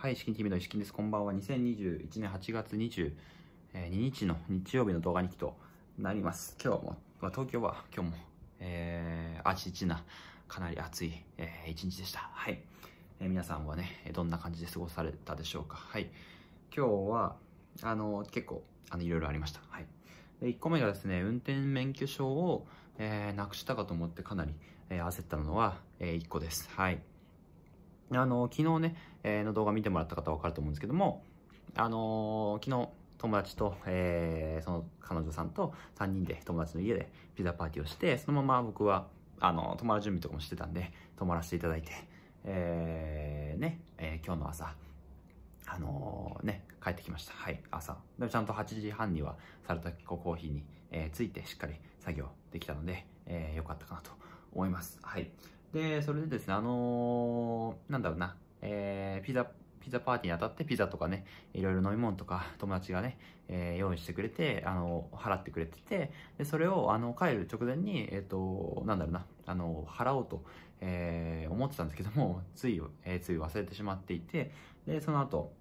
はい、資金 TV の石金です。こんばんは。2021年8月22日の日曜日の動画日記となります。今日も、まあ、東京は今日も、えー、あちちな、かなり暑い、えー、一日でした。はい、えー、皆さんはね、どんな感じで過ごされたでしょうか。はい。今日は、あの、結構、あの、いろいろありました。はい。で、1個目がですね、運転免許証を、えー、なくしたかと思ってかなり、えー、焦ったのは、えー、1個です。はい。あの、昨日ね、えー、の動画見てもらった方は分かると思うんですけども、あのー、昨日、友達と、えー、その彼女さんと3人で友達の家でピザパーティーをして、そのまま僕は、あの、泊まる準備とかもしてたんで、泊まらせていただいて、えー、ね、えー、今日の朝、あのー、ね、帰ってきました。はい、朝。でちゃんと8時半には、サルタキココーヒーに、えー、ついてしっかり作業できたので、えー、よかったかなと思います。はい。で、それでですね、あのー、なんだろうな、えー、ピザ、ピザパーティーに当たってピザとかね、いろいろ飲み物とか友達がね、えー、用意してくれて、あの、払ってくれてて、で、それを、あの、帰る直前に、えっ、ー、と、なんだろうな、あの、払おうと、えー、思ってたんですけども、つい、えー、つい忘れてしまっていて、で、その後、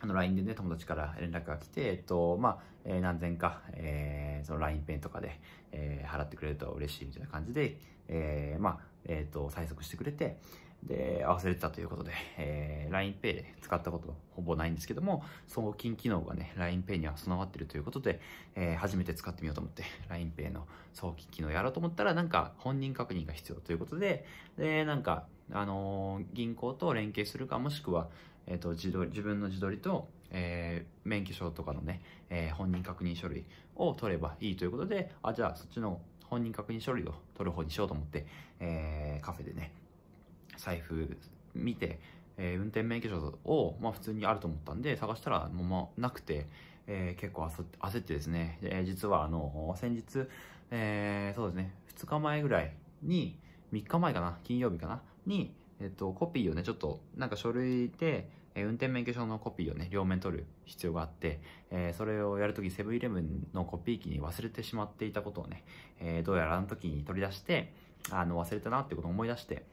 あの、LINE でね、友達から連絡が来て、えっと、まあ、えー、何千か、えー、その LINE ペンとかで、えー、払ってくれると嬉しいみたいな感じで、えー、まあ、えっ、ー、と、催促してくれて、で、合わせれてたということで、えー、LINEPay で使ったことほぼないんですけども、送金機能がね、LINEPay には備わってるということで、えー、初めて使ってみようと思って、LINEPay の送金機能やろうと思ったら、なんか本人確認が必要ということで、で、なんか、あのー、銀行と連携するか、もしくは、えーと、自撮り自分の自撮りと、えー、免許証とかのね、えー、本人確認書類を取ればいいということであじゃあそっちの本人確認書類を取る方にしようと思って、えー、カフェでね財布見て、え運転免許証を、まあ、普通にあると思ったんで探したらもうなくて、え結構焦ってですね、え実はあの先日、えそうですね2日前ぐらいに3日前かな金曜日かなに、えっと、コピーをねちょっとなんか書類でえ運転免許証のコピーをね、両面取る必要があって、えそれをやるときセブンイレブンのコピー機に忘れてしまっていたことをね、えどうやらあの時に取り出して、あの、忘れたなってことを思い出して、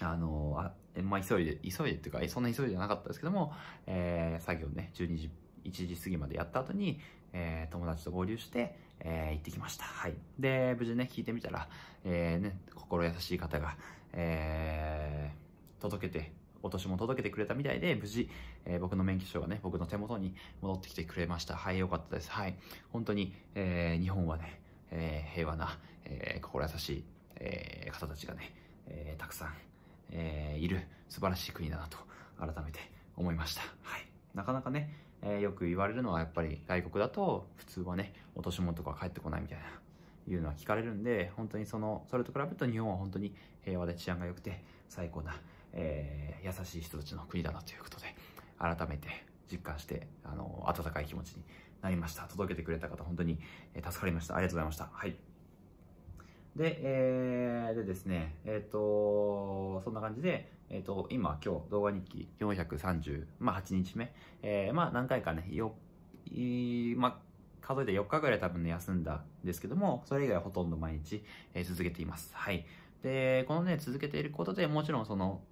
あの、あまあ、急いで、急いでっていうか、そんな急いでじゃなかったですけども、えー、作業ね、12時、1時過ぎまでやった後に、えー、友達と合流して、えー、行ってきました。はい。で、無事ね、聞いてみたら、えー、ね、心優しい方が、えー、届けてお年も届けてくれたみたいで、無事、えー、僕の免許証がね、僕の手元に戻ってきてくれました。はい、よかったです。はい。本当に、えー、日本はね、えー、平和な、え心優しい、え方たちがね、えたくさん、えいる素晴らしい国だなと、改めて思いました。はい。なかなかね、えよく言われるのはやっぱり外国だと普通はね、落とし物とか帰ってこないみたいないうのは聞かれるんで、本当にその、それと比べると日本は本当に平和で治安が良くて最高なえー、優しい人たちの国だなということで、改めて実感して、あの、温かい気持ちになりました。届けてくれた方、本当に助かりました。ありがとうございました。はい。で、えー、でですね、えっ、ー、と、そんな感じで、えっ、ー、と、今、今日、動画日記438日目、えー、まあ、何回かね、よ、いまあ、数えて4日ぐらい多分ね、休んだんですけども、それ以外ほとんど毎日、えー、続けています。はい。で、このね、続けていることでもちろんその、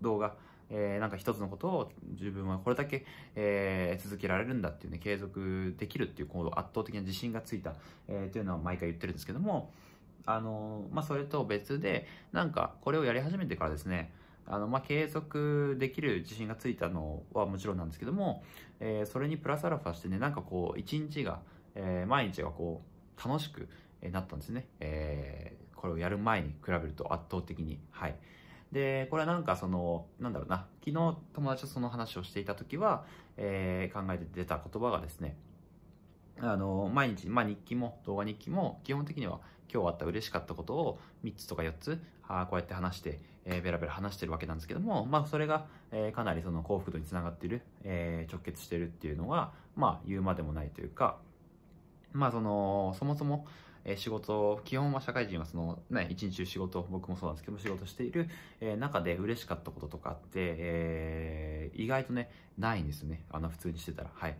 動画、えー、なんか一つのことを自分はこれだけ、えー、続けられるんだっていうね、継続できるっていうこう圧倒的な自信がついた、えー、というのは毎回言ってるんですけども、あのまあ、それと別で、なんかこれをやり始めてからですね、あの、まあ、継続できる自信がついたのはもちろんなんですけども、えー、それにプラスアルファしてね、なんかこう、一日が、えー、毎日がこう、楽しくなったんですね。えー、これをやる前に比べると圧倒的に。はい。で、これはなんかその、なんだろうな、昨日友達とその話をしていた時は、えー、考えて出た言葉がですね、あの、毎日、まあ、日記も動画日記も基本的には今日あった嬉しかったことを3つとか4つ、あこうやって話して、えー、ベラベラ話してるわけなんですけども、まあ、それが、えー、かなりその幸福度につながってる、えー、直結してるっていうのは、まあ、言うまでもないというか、まあ、その、そもそも、え仕事、基本は社会人はそのね、一日中仕事、僕もそうなんですけど、仕事している、え中で嬉しかったこととかって、えー、意外とね、ないんですよね。あの、普通にしてたら。はい。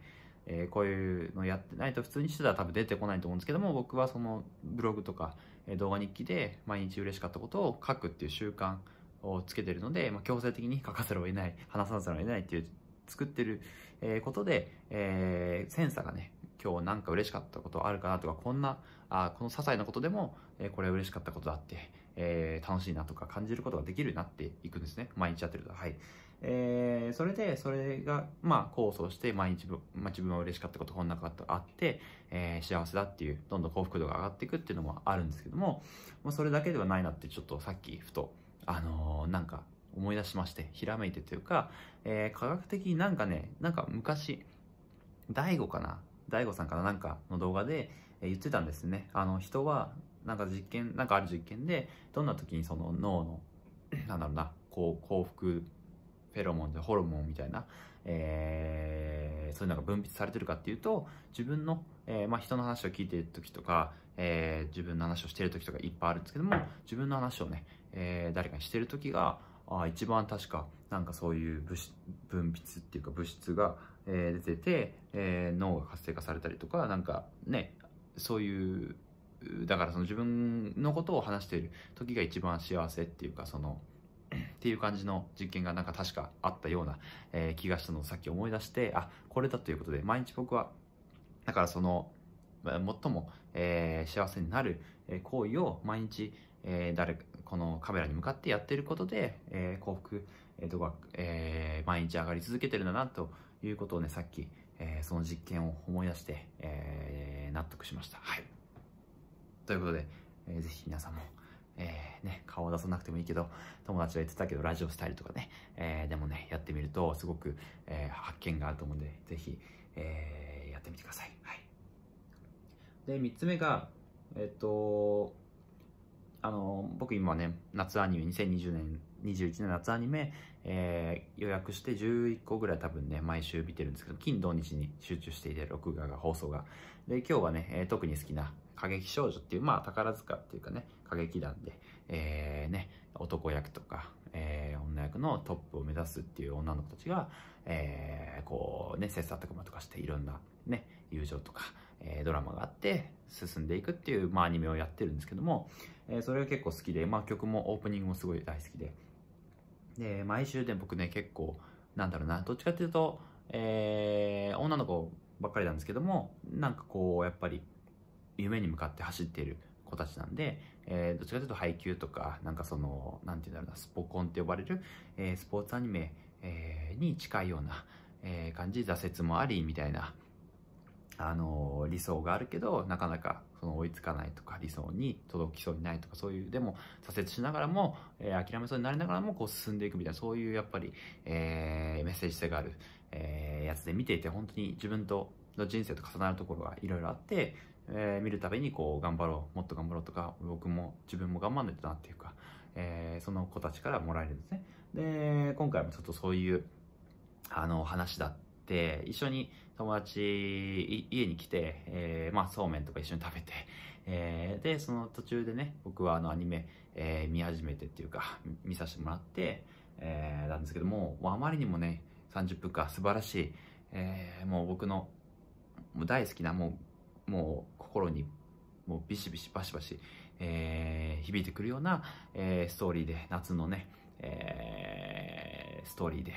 えー、こういうのやってないと普通にしてたら多分出てこないと思うんですけども僕はそのブログとか動画日記で毎日嬉しかったことを書くっていう習慣をつけてるので、まあ、強制的に書かざるを得ない話さざるを得ないっていう作ってることで、えー、センサーがね今日なんか嬉しかったことあるかなとか、こんな、あこの些細なことでも、えこれは嬉しかったことだって、えー、楽しいなとか感じることができるようになっていくんですね。毎日やってると。はい。えー、それで、それが、まあ、構想して、毎日、まあ、自分は嬉しかったこと、こんなことあって、えー、幸せだっていう、どんどん幸福度が上がっていくっていうのもあるんですけども、まあ、それだけではないなって、ちょっとさっき、ふと、あのー、なんか、思い出しまして、ひらめいてというか、えー、科学的になんかね、なんか昔、第五かな DAIGO さんかななんかの動画で言ってたんですね。あの、人は、なんか実験、なんかある実験で、どんな時にその脳の、なんだろうな、こう、幸福フェロモンでホルモンみたいな、えー、そういうのが分泌されてるかっていうと自分の、えー、まあ、人の話を聞いてる時とか、えー、自分の話をしてる時とかいっぱいあるんですけども自分の話をね、え誰かにしてる時があ一番確かなんかそういう物分泌っていうか物質が、えー、出てて、えー、脳が活性化されたりとか、なんかね、そういう、だからその自分のことを話している時が一番幸せっていうか、その、っていう感じの実験がなんか確かあったような、えー、気がしたのをさっき思い出して、あ、これだということで、毎日僕は、だからその、最も、えー、幸せになる行為を毎日、えー、誰このカメラに向かってやってることで、えー、幸福度が、え毎日上がり続けてるんだなということをね、さっき、えー、その実験を思い出して、えー、納得しました。はい。ということで、えー、ぜひ皆さんも、えー、ね、顔を出さなくてもいいけど、友達は言ってたけど、ラジオスタイルとかね、えー、でもね、やってみると、すごく、えー、発見があると思うんで、ぜひ、えー、やってみてください。はい。で、3つ目が、えっと、あの、僕今ね、夏アニメ2020年2 1年夏アニメ、えー、予約して11個ぐらい多分ね、毎週見てるんですけど、金土日に集中していて、録画が、放送が。で、今日はね、えー、特に好きな、過激少女っていう、まあ、宝塚っていうかね、過激団で、えー、ね、男役とか、えー、女役のトップを目指すっていう女の子たちが、えー、こうね、切磋琢磨とかして、いろんなね、友情とか、えドラマがあって進んでいくっていう、まあ、アニメをやってるんですけども、えそれが結構好きで、まあ、曲もオープニングもすごい大好きでで毎週で僕ね結構なんだろうなどっちかっていうと、えー、女の子ばっかりなんですけどもなんかこうやっぱり夢に向かって走ってる子たちなんで、えー、どっちかというと配給とかなんかその何て言うんだろうなスポコンって呼ばれる、えー、スポーツアニメ、えー、に近いような、え感じ挫折もありみたいなあの理想があるけどなかなかその追いつかないとか理想に届きそうにないとかそういうでも挫折しながらも、えー、諦めそうになりながらもこう進んでいくみたいなそういうやっぱり、えー、メッセージ性がある、えー、やつで見ていて本当に自分との人生と重なるところがいろいろあって、えー、見るたびにこう頑張ろうもっと頑張ろうとか僕も自分も頑張んないとなっていうか、えー、その子たちからもらえるんですねで今回もちょっとそういうあの話だったて、一緒に友達、家に来て、えー、まあ、そうめんとか一緒に食べて、えー、で、その途中でね、僕はあのアニメ、えー、見始めてっていうか、見させてもらって、えー、なんですけども、もうあまりにもね、30分間素晴らしい、えー、もう僕の、もう大好きな、もう、もう心に、もうビシビシバシバシ、えー、響いてくるような、えー、ストーリーで、夏のね、えー、ストーリーで、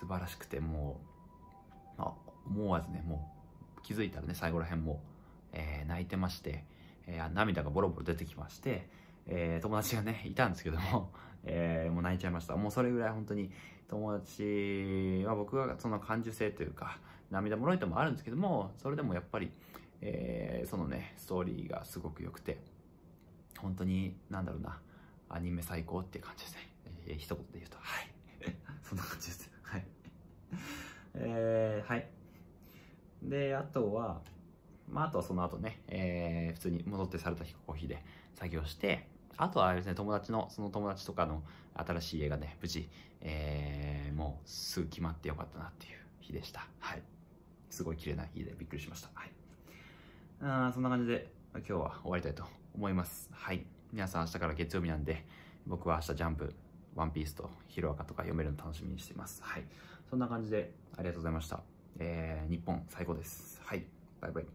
素晴らしくて、もう、まあ、思わずね、もう気づいたらね、最後ら辺も、えー、泣いてまして、えー、涙がボロボロ出てきまして、えー、友達がね、いたんですけども、えー、もう泣いちゃいました。もうそれぐらい本当に友達は僕がその感受性というか、涙もろいともあるんですけども、それでもやっぱり、えー、そのね、ストーリーがすごく良くて、本当に、なんだろうな、アニメ最高っていう感じですね。えー、一言で言うと、はい。そんな感じです。で、あとは、まあ、あとはその後ね、えー、普通に戻ってされたーヒーで作業して、あとはあれですね、友達の、その友達とかの新しい映画ね、無事、えー、もうすぐ決まってよかったなっていう日でした。はい。すごい綺麗な日でびっくりしました。はい。あそんな感じで今日は終わりたいと思います。はい。皆さん明日から月曜日なんで、僕は明日ジャンプ、ワンピースとヒロアカとか読めるの楽しみにしています。はい。そんな感じでありがとうございました。えー、日本最高です。はい、バイバイ。